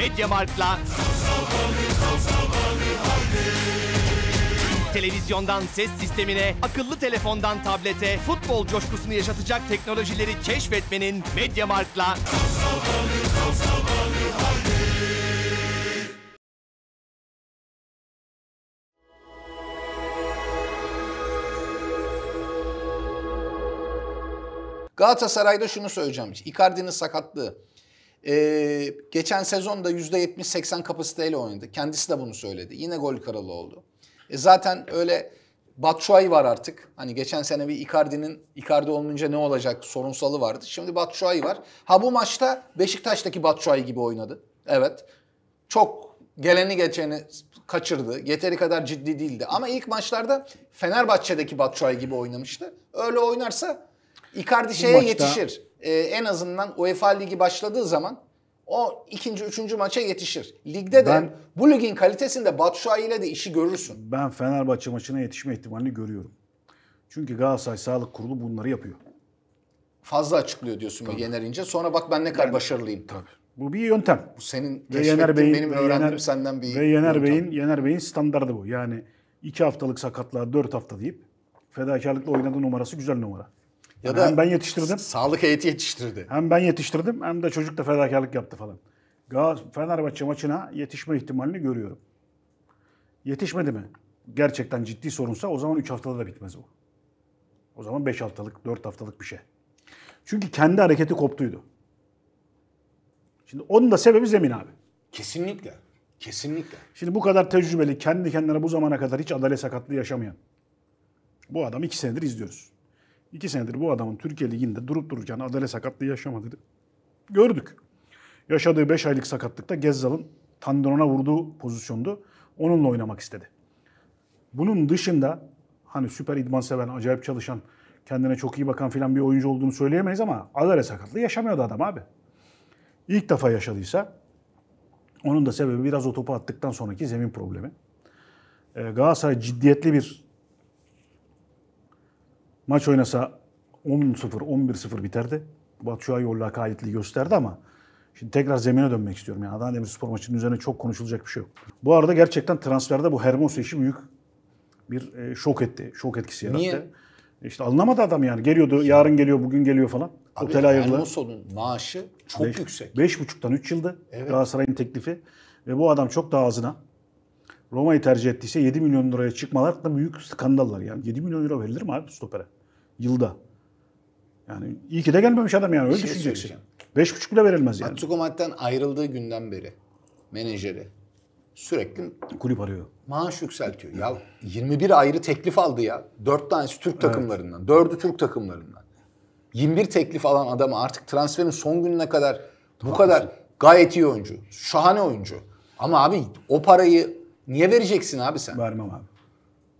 Mediamarkt'la Televizyondan ses sistemine, akıllı telefondan tablete futbol coşkusunu yaşatacak teknolojileri keşfetmenin Mediamarkt'la Galatasaray'da şunu söyleyeceğim. Icardi'nin sakatlığı ee, geçen sezonda %70-80 kapasiteyle oynadı. Kendisi de bunu söyledi. Yine gol kralı oldu. E zaten öyle Batshuayi var artık. Hani geçen sene bir Icardi'nin Icardi olmayınca ne olacak sorunsalı vardı. Şimdi Batshuayi var. Ha bu maçta Beşiktaş'taki Batshuayi gibi oynadı. Evet. Çok geleni geçeni kaçırdı. Yeteri kadar ciddi değildi. Ama ilk maçlarda Fenerbahçe'deki Batshuayi gibi oynamıştı. Öyle oynarsa Icardi şeye maçta, yetişir e, en azından UEFA Ligi başladığı zaman o ikinci, üçüncü maça yetişir. Ligde de ben, bu ligin kalitesinde Batshuayi ile de işi görürsün. Ben Fenerbahçe maçına yetişme ihtimalini görüyorum. Çünkü Galatasaray Sağlık Kurulu bunları yapıyor. Fazla açıklıyor diyorsun tabii. Yener İnce. Sonra bak ben ne kadar yani, başarılıyım. Tabii. Bu bir yöntem. Bu senin ve Yener Bey'in, benim öğrendiğim Yener, senden bir Ve Yener Bey'in, Yener Bey'in standardı bu. Yani iki haftalık sakatlığa dört hafta deyip fedakarlıkla oynadığı numarası güzel numara. Ya yani da hem ben yetiştirdim. Sağlık heyeti yetiştirdi. Hem ben yetiştirdim hem de çocuk da fedakarlık yaptı falan. Gaz Fenerbahçe maçına yetişme ihtimalini görüyorum. Yetişmedi mi? Gerçekten ciddi sorunsa o zaman 3 haftada da bitmez o. O zaman 5 haftalık, 4 haftalık bir şey. Çünkü kendi hareketi koptuydu. Şimdi onun da sebebi zemin abi. Kesinlikle. Kesinlikle. Şimdi bu kadar tecrübeli, kendi kendine bu zamana kadar hiç adalet sakatlığı yaşamayan. Bu adam iki senedir izliyoruz. İki senedir bu adamın Türkiye Ligi'nde durup dururken adale sakatlığı yaşamadı. Gördük. Yaşadığı 5 aylık sakatlıkta Gezzal'ın tendonuna vurduğu pozisyondu. Onunla oynamak istedi. Bunun dışında hani süper idman seven, acayip çalışan, kendine çok iyi bakan filan bir oyuncu olduğunu söyleyemeyiz ama adale sakatlığı yaşamıyordu adam abi. İlk defa yaşadıysa onun da sebebi biraz o topu attıktan sonraki zemin problemi. Ee, Galatasaray ciddiyetli bir Maç oynasa 10-0, 11-0 biterdi. Batshuayi o lakayetliği gösterdi ama şimdi tekrar zemine dönmek istiyorum. Yani Adana Demirspor maçının üzerine çok konuşulacak bir şey yok. Bu arada gerçekten transferde bu Hermoso işi büyük bir e, şok etti. Şok etkisi yarattı. Niye? İşte anlamadı adam yani. Geliyordu, Şimdi, şey- yarın geliyor, bugün geliyor falan. Abi, Otel ayırdı. Hermoso'nun maaşı çok beş, yüksek. 5,5'tan 3 yıldı evet. Galatasaray'ın teklifi. Ve bu adam çok daha azına. Roma'yı tercih ettiyse 7 milyon liraya çıkmalar da büyük skandallar yani. 7 milyon lira verilir mi abi stopere? Yılda. Yani iyi ki de gelmemiş adam yani öyle şey düşüneceksin. Beş buçuk bile verilmez yani. Atletico Madrid'den ayrıldığı günden beri menajeri sürekli kulüp arıyor. Maaş yükseltiyor. Ya 21 ayrı teklif aldı ya. 4 tanesi Türk evet. takımlarından. 4'ü Türk takımlarından. 21 teklif alan adamı artık transferin son gününe kadar Doğru bu kadar gayet iyi oyuncu. Şahane oyuncu. Ama abi o parayı niye vereceksin abi sen? Vermem abi.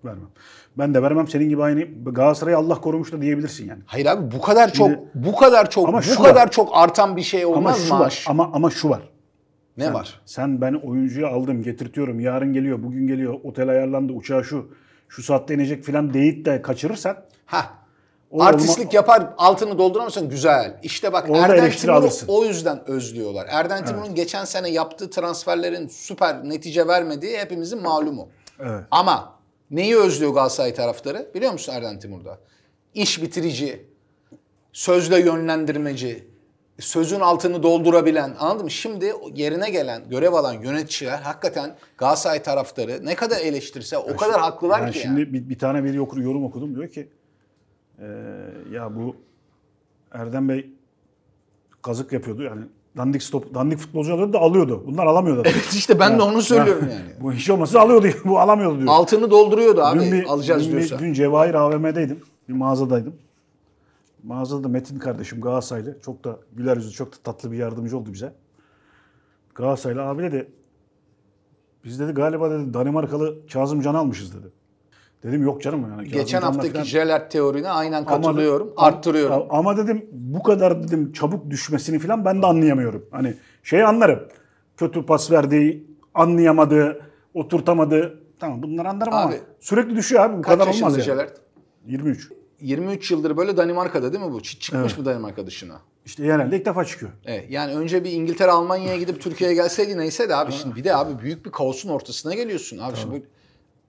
Vermem. Ben de vermem senin gibi aynı Galatasaray'ı Allah korumuş da diyebilirsin yani. Hayır abi bu kadar Şimdi, çok bu kadar çok ama bu kadar var. çok artan bir şey olmaz ama şu maaş. Var. Ama ama şu var. Ne sen, var? Sen ben oyuncuyu aldım, getirtiyorum. Yarın geliyor, bugün geliyor. Otel ayarlandı, uçağı şu. Şu saatte inecek filan deyip de kaçırırsan. Ha. Artistlik olma... yapar, altını dolduramazsan güzel. İşte bak Orada Erden Timur'u o yüzden özlüyorlar. Erden evet. Timur'un geçen sene yaptığı transferlerin süper netice vermediği hepimizin malumu. Evet. Ama Neyi özlüyor Galatasaray taraftarı? Biliyor musun Erden Timur'da? İş bitirici, sözle yönlendirmeci, sözün altını doldurabilen anladın mı? Şimdi yerine gelen, görev alan yöneticiler hakikaten Galatasaray taraftarı ne kadar eleştirse o ya kadar şimdi, haklılar yani ki. Şimdi yani. bir, bir tane veri okur, yorum okudum diyor ki e, ya bu Erdem Bey kazık yapıyordu yani dandik stop, dandik futbolcu alıyordu da alıyordu. Bunlar alamıyordu. Evet işte ben yani, de onu söylüyorum yani. yani. Bu hiç olmazsa alıyordu. Bu alamıyordu diyor. Altını dolduruyordu abi. Dün bir, alacağız dün diyorsa. Bir, dün Cevahir AVM'deydim. Bir mağazadaydım. Mağazada Metin kardeşim Galatasaraylı. Çok da güler yüzlü, çok da tatlı bir yardımcı oldu bize. Galatasaraylı abi dedi biz dedi galiba dedi Danimarkalı Kazım Can almışız dedi. Dedim yok canım yani. Geçen haftaki falan... jeler teorine aynen katılıyorum. Ama, arttırıyorum. Ama dedim bu kadar dedim çabuk düşmesini falan ben de anlayamıyorum. Hani şey anlarım. Kötü pas verdiği, anlayamadı, oturtamadı. Tamam bunları anlarım abi, ama sürekli düşüyor abi. Bu kaç kadar olmaz yani. 23. 23 yıldır böyle Danimarka'da değil mi bu? Çıkmış evet. mı Danimarka dışına? İşte genelde ilk defa çıkıyor. Evet. Yani önce bir İngiltere, Almanya'ya gidip Türkiye'ye gelseydi neyse de abi şimdi bir de abi büyük bir kaosun ortasına geliyorsun. Abi tamam. şimdi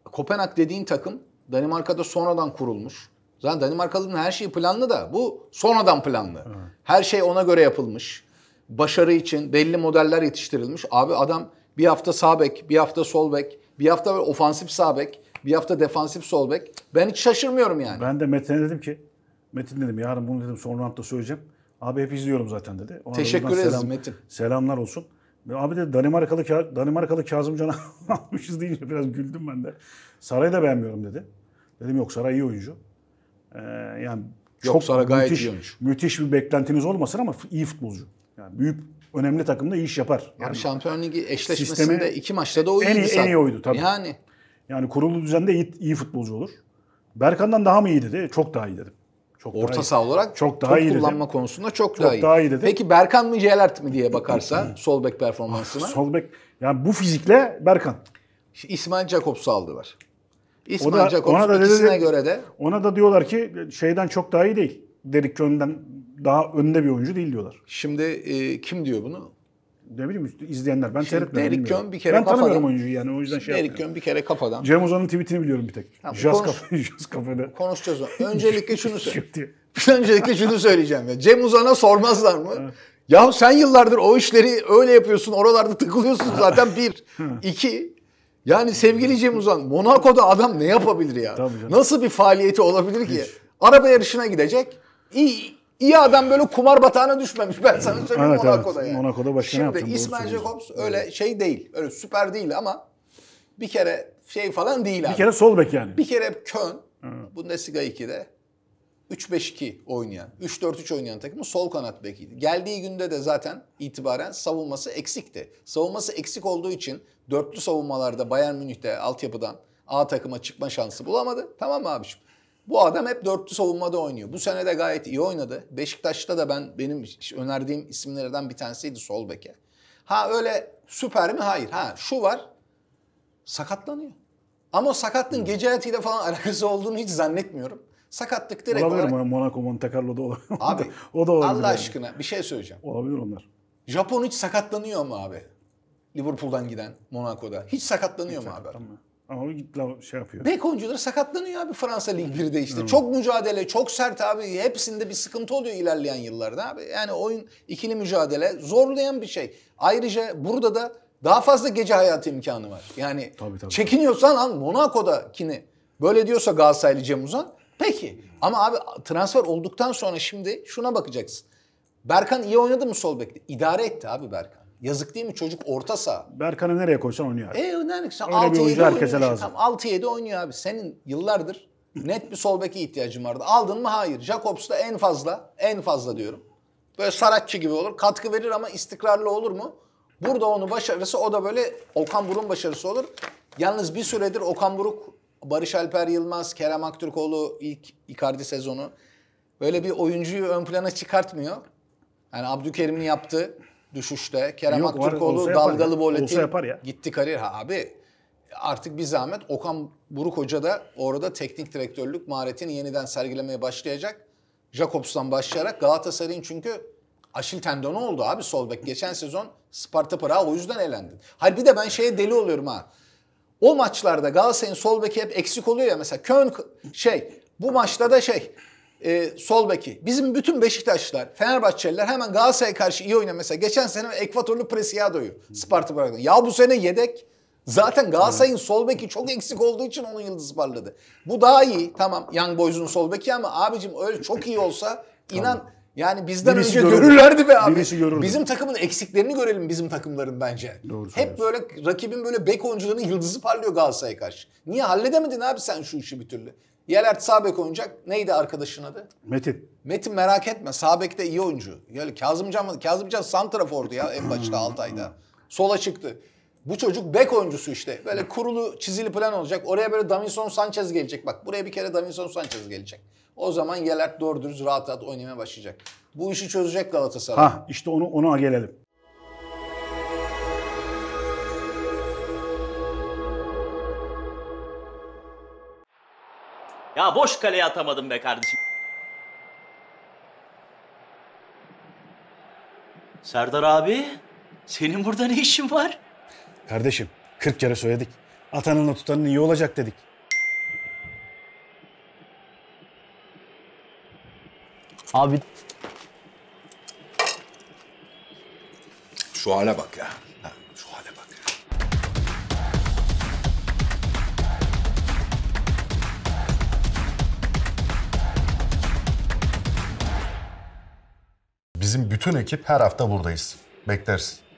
Kopenhag dediğin takım Danimarka'da sonradan kurulmuş. Zaten Danimarkalı'nın her şeyi planlı da bu sonradan planlı. Her şey ona göre yapılmış. Başarı için belli modeller yetiştirilmiş. Abi adam bir hafta sağ bek, bir hafta sol bek, bir hafta ofansif sağ bek, bir hafta defansif sol bek. Ben hiç şaşırmıyorum yani. Ben de Metin'e dedim ki, Metin dedim yarın bunu dedim son rantta söyleyeceğim. Abi hep izliyorum zaten dedi. Ona Teşekkür ederiz selam, Metin. Selamlar olsun. Abi de Danimarkalı, Danimarkalı Kazım Can'ı almışız deyince biraz güldüm ben de. Saray'ı da beğenmiyorum dedi. Dedim yok Saray iyi oyuncu. Ee, yani çok Saray gayet müthiş, iyi Müthiş bir beklentiniz olmasın ama iyi futbolcu. Yani büyük önemli takımda iyi iş yapar. Yani Abi Şampiyon Ligi eşleşmesinde iki maçta da o en, iyiydi. En, en iyi oydu tabii. Yani. Yani kurulu düzende iyi, iyi futbolcu olur. Berkan'dan daha mı iyi dedi? Çok daha iyi dedim. Çok Orta saha olarak çok daha iyi kullanma dedim. konusunda çok, çok daha iyi. Daha iyi dedi. Peki Berkan mı Celert mi diye bakarsa sol bek performansına. sol bek yani bu fizikle Berkan. İsmail Jakobs'u aldılar. İsmail da, Jakobs ona da ikisine dedi, göre de. Ona da diyorlar ki şeyden çok daha iyi değil. Derrick Köhn'den daha önde bir oyuncu değil diyorlar. Şimdi e, kim diyor bunu? ne bileyim üstü izleyenler. Ben seyretmiyorum. Derek John bir kere ben kafadan. Ben tanımıyorum oyuncuyu yani o yüzden şey Derek Gön bir kere kafadan. Cem Uzan'ın tweetini biliyorum bir tek. Ha, jazz, konuş... kafa, Konuşacağız onu. Öncelikle şunu şey söyleyeyim. Öncelikle şunu söyleyeceğim ya. Cem Uzan'a sormazlar mı? Ya sen yıllardır o işleri öyle yapıyorsun. Oralarda tıkılıyorsun zaten bir. iki yani sevgili Cem Uzan Monaco'da adam ne yapabilir ya? Nasıl bir faaliyeti olabilir ki? Hiç. Araba yarışına gidecek. İyi İyi adam böyle kumar batağına düşmemiş. Ben sana söyleyeyim evet, Monaco'da yani. Monaco'da başka Şimdi ne yaptın? Şimdi İsmail Jacobs öyle şey değil. Öyle süper değil ama bir kere şey falan değil bir abi. Bir kere sol bek yani. Bir kere Köln evet. Bundesliga 2'de 3-5-2 oynayan, 3-4-3 oynayan takımın sol kanat bekiydi. Geldiği günde de zaten itibaren savunması eksikti. Savunması eksik olduğu için dörtlü savunmalarda Bayern Münih'te altyapıdan A takıma çıkma şansı bulamadı. Tamam mı abiciğim? Bu adam hep dörtlü savunmada oynuyor. Bu sene de gayet iyi oynadı. Beşiktaş'ta da ben benim önerdiğim isimlerden bir tanesiydi sol beke. Ha öyle süper mi? Hayır. Ha şu var. Sakatlanıyor. Ama sakatlığın hmm. gece hayatıyla falan alakası olduğunu hiç zannetmiyorum. Sakatlık direkt olabilir olarak... Olabilir Monaco, Monte Carlo'da olabilir. Abi o da olabilir. Allah aşkına bir şey söyleyeceğim. Olabilir onlar. Japon hiç sakatlanıyor mu abi? Liverpool'dan giden Monaco'da. Hiç sakatlanıyor hiç mu abi? Ama git şey yapıyor. Bek oyuncuları sakatlanıyor abi Fransa Lig 1'de işte. Evet. Çok mücadele, çok sert abi. Hepsinde bir sıkıntı oluyor ilerleyen yıllarda abi. Yani oyun ikili mücadele zorlayan bir şey. Ayrıca burada da daha fazla gece hayatı imkanı var. Yani tabii, tabii. çekiniyorsan lan Monaco'dakini böyle diyorsa Galatasaraylı Cem Uzan peki. Ama abi transfer olduktan sonra şimdi şuna bakacaksın. Berkan iyi oynadı mı sol bekte? İdare etti abi Berkan. Yazık değil mi? Çocuk orta saha. Berkan'ı nereye koysan oynuyor. E nerede Sen Öyle 6 bir oyuncu herkese lazım. Tamam, 6-7 oynuyor abi. Senin yıllardır net bir sol beke ihtiyacın vardı. Aldın mı? Hayır. Jacobs da en fazla, en fazla diyorum. Böyle Saratçı gibi olur. Katkı verir ama istikrarlı olur mu? Burada onu başarısı o da böyle Okan Buruk'un başarısı olur. Yalnız bir süredir Okan Buruk, Barış Alper Yılmaz, Kerem Aktürkoğlu ilk Icardi sezonu böyle bir oyuncuyu ön plana çıkartmıyor. Yani Abdülkerim'in yaptığı düşüşte. Kerem Yok, Aktürkoğlu var, dalgalı boletin gitti kariyer. Ha, abi artık bir zahmet Okan Buruk Hoca da orada teknik direktörlük maharetini yeniden sergilemeye başlayacak. Jacobs'tan başlayarak Galatasaray'ın çünkü Aşil tendonu oldu abi sol bek. Geçen sezon Sparta Prag o yüzden elendi. Halbuki bir de ben şeye deli oluyorum ha. O maçlarda Galatasaray'ın sol beki hep eksik oluyor ya mesela Kön şey bu maçta da şey e, sol beki. Bizim bütün Beşiktaşlılar, Fenerbahçeliler hemen Galatasaray'a karşı iyi oynuyor. Mesela geçen sene Ekvatorlu Presiado'yu Sparta bıraktı. Ya bu sene yedek. Zaten Galatasaray'ın sol beki çok eksik olduğu için onun yıldızı parladı. Bu daha iyi. Tamam Young Boys'un sol beki ama abicim öyle çok iyi olsa inan yani bizden birisi önce görür. görürlerdi be abi. Birisi görürdü. Bizim takımın eksiklerini görelim bizim takımların bence. Doğru Hep böyle rakibin böyle bek oyuncularının yıldızı parlıyor Galatasaray'a karşı. Niye halledemedin abi sen şu işi bir türlü? Yelert Sabek oynayacak. Neydi arkadaşın adı? Metin. Metin merak etme. Sabek de iyi oyuncu. Yani Kazımcan, Kazımcan santrafordu ya en başta hmm. Altay'da. Sola çıktı. Bu çocuk bek oyuncusu işte. Böyle kurulu çizili plan olacak. Oraya böyle Davinson Sanchez gelecek. Bak buraya bir kere Davinson Sanchez gelecek. O zaman yeler doğru dürüst rahat rahat oynamaya başlayacak. Bu işi çözecek Galatasaray. Ha işte onu ona gelelim. Ya boş kaleye atamadım be kardeşim. Serdar abi, senin burada ne işin var? Kardeşim, 40 kere söyledik. Atanınla tutanın iyi olacak dedik. Abi Şu hale bak ya. Şu hale bak ya. Bizim bütün ekip her hafta buradayız. Bekleriz.